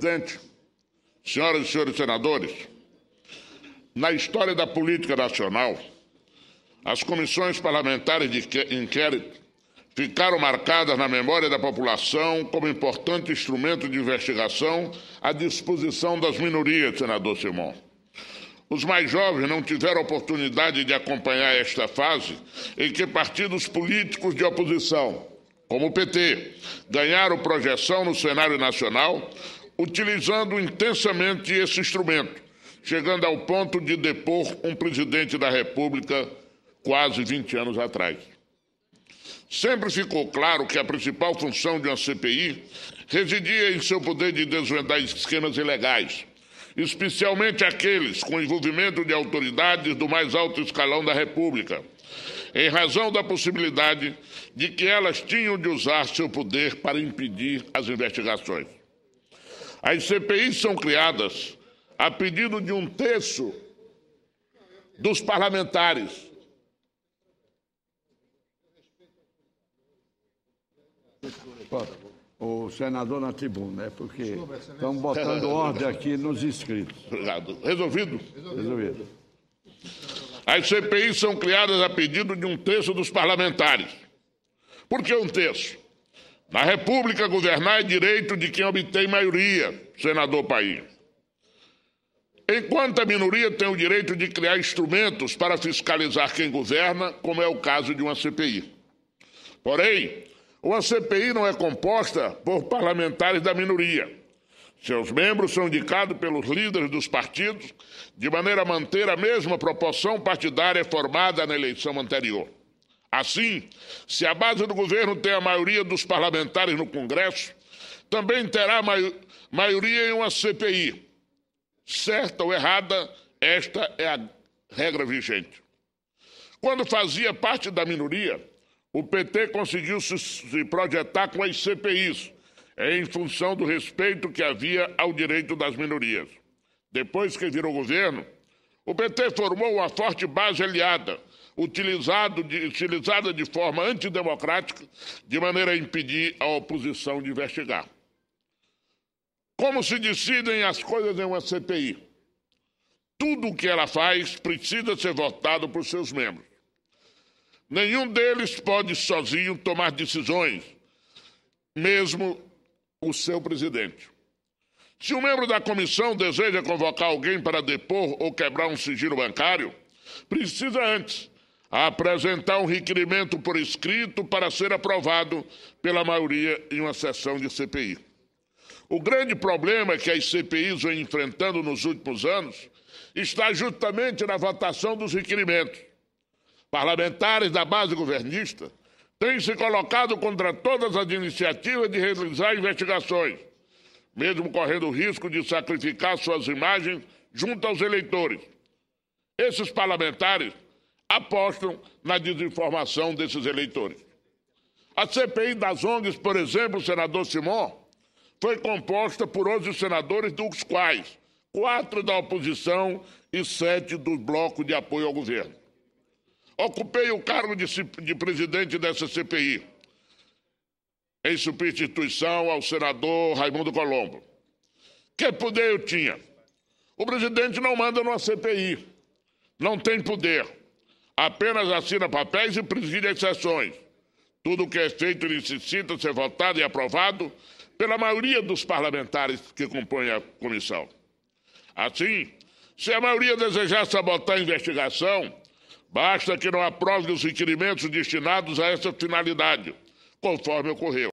Presidente, senhoras e senhores senadores, na história da política nacional, as comissões parlamentares de inquérito ficaram marcadas na memória da população como importante instrumento de investigação à disposição das minorias, senador Simão. Os mais jovens não tiveram oportunidade de acompanhar esta fase em que partidos políticos de oposição, como o PT, ganharam projeção no cenário nacional, utilizando intensamente esse instrumento, chegando ao ponto de depor um presidente da República quase 20 anos atrás. Sempre ficou claro que a principal função de uma CPI residia em seu poder de desvendar esquemas ilegais, especialmente aqueles com envolvimento de autoridades do mais alto escalão da República, em razão da possibilidade de que elas tinham de usar seu poder para impedir as investigações. As CPIs são criadas a pedido de um terço dos parlamentares. O senador na tribuna, é porque estamos estão botando ordem aqui nos inscritos. Obrigado. Resolvido? Resolvido. As CPIs são criadas a pedido de um terço dos parlamentares. Por que um terço? Na República, governar é direito de quem obtém maioria, senador Paim. Enquanto a minoria tem o direito de criar instrumentos para fiscalizar quem governa, como é o caso de uma CPI. Porém, uma CPI não é composta por parlamentares da minoria. Seus membros são indicados pelos líderes dos partidos, de maneira a manter a mesma proporção partidária formada na eleição anterior. Assim, se a base do governo tem a maioria dos parlamentares no Congresso, também terá mai maioria em uma CPI. Certa ou errada, esta é a regra vigente. Quando fazia parte da minoria, o PT conseguiu se projetar com as CPIs, em função do respeito que havia ao direito das minorias. Depois que virou governo, o PT formou uma forte base aliada utilizado de, utilizada de forma antidemocrática, de maneira a impedir a oposição de investigar. Como se decidem as coisas em uma CPI? Tudo o que ela faz precisa ser votado por seus membros. Nenhum deles pode sozinho tomar decisões, mesmo o seu presidente. Se um membro da comissão deseja convocar alguém para depor ou quebrar um sigilo bancário, precisa antes apresentar um requerimento por escrito para ser aprovado pela maioria em uma sessão de CPI. O grande problema que as CPIs vêm enfrentando nos últimos anos está justamente na votação dos requerimentos. Parlamentares da base governista têm se colocado contra todas as iniciativas de realizar investigações, mesmo correndo o risco de sacrificar suas imagens junto aos eleitores. Esses parlamentares apostam na desinformação desses eleitores. A CPI das ONGs, por exemplo, senador Simon, foi composta por 11 senadores, dos quais quatro da oposição e sete do bloco de apoio ao governo. Ocupei o cargo de, de presidente dessa CPI, em substituição ao senador Raimundo Colombo. Que poder eu tinha? O presidente não manda numa CPI, não tem poder apenas assina papéis e preside as sessões. Tudo o que é feito necessita ser votado e aprovado pela maioria dos parlamentares que compõem a comissão. Assim, se a maioria desejar sabotar a investigação, basta que não aprove os requerimentos destinados a essa finalidade, conforme ocorreu.